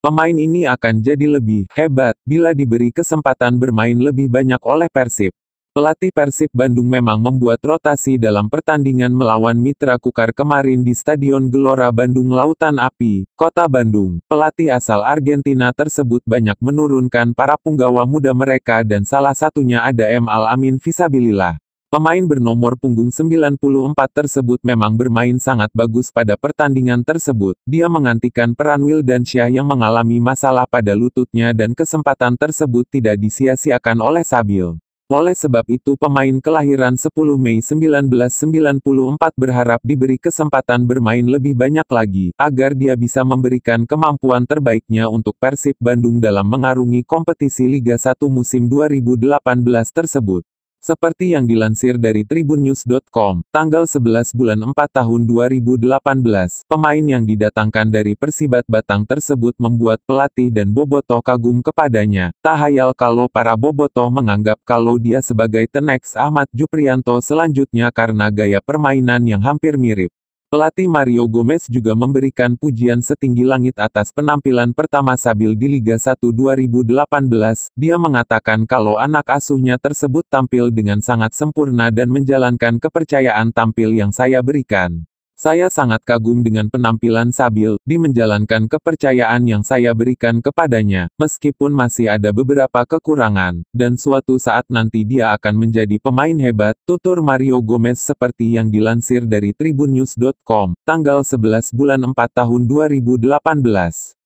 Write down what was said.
Pemain ini akan jadi lebih hebat bila diberi kesempatan bermain lebih banyak oleh Persib. Pelatih Persib Bandung memang membuat rotasi dalam pertandingan melawan Mitra Kukar kemarin di Stadion Gelora Bandung Lautan Api, Kota Bandung. Pelatih asal Argentina tersebut banyak menurunkan para punggawa muda mereka dan salah satunya ada M. Al Amin Visabilillah. Pemain bernomor punggung 94 tersebut memang bermain sangat bagus pada pertandingan tersebut. Dia mengantikan peran dan Shia yang mengalami masalah pada lututnya dan kesempatan tersebut tidak disia-siakan oleh Sabil. Oleh sebab itu pemain kelahiran 10 Mei 1994 berharap diberi kesempatan bermain lebih banyak lagi, agar dia bisa memberikan kemampuan terbaiknya untuk Persib Bandung dalam mengarungi kompetisi Liga 1 musim 2018 tersebut. Seperti yang dilansir dari tribunnews.com, tanggal 11 bulan 4 tahun 2018, pemain yang didatangkan dari Persibat Batang tersebut membuat pelatih dan Boboto kagum kepadanya. Tak hayal kalau para Boboto menganggap kalau dia sebagai tenex Ahmad Juprianto selanjutnya karena gaya permainan yang hampir mirip. Pelatih Mario Gomez juga memberikan pujian setinggi langit atas penampilan pertama Sabil di Liga 1 2018. Dia mengatakan kalau anak asuhnya tersebut tampil dengan sangat sempurna dan menjalankan kepercayaan tampil yang saya berikan. Saya sangat kagum dengan penampilan Sabil, di menjalankan kepercayaan yang saya berikan kepadanya, meskipun masih ada beberapa kekurangan, dan suatu saat nanti dia akan menjadi pemain hebat, tutur Mario Gomez seperti yang dilansir dari tribunnews.com, tanggal 11 bulan 4 tahun 2018.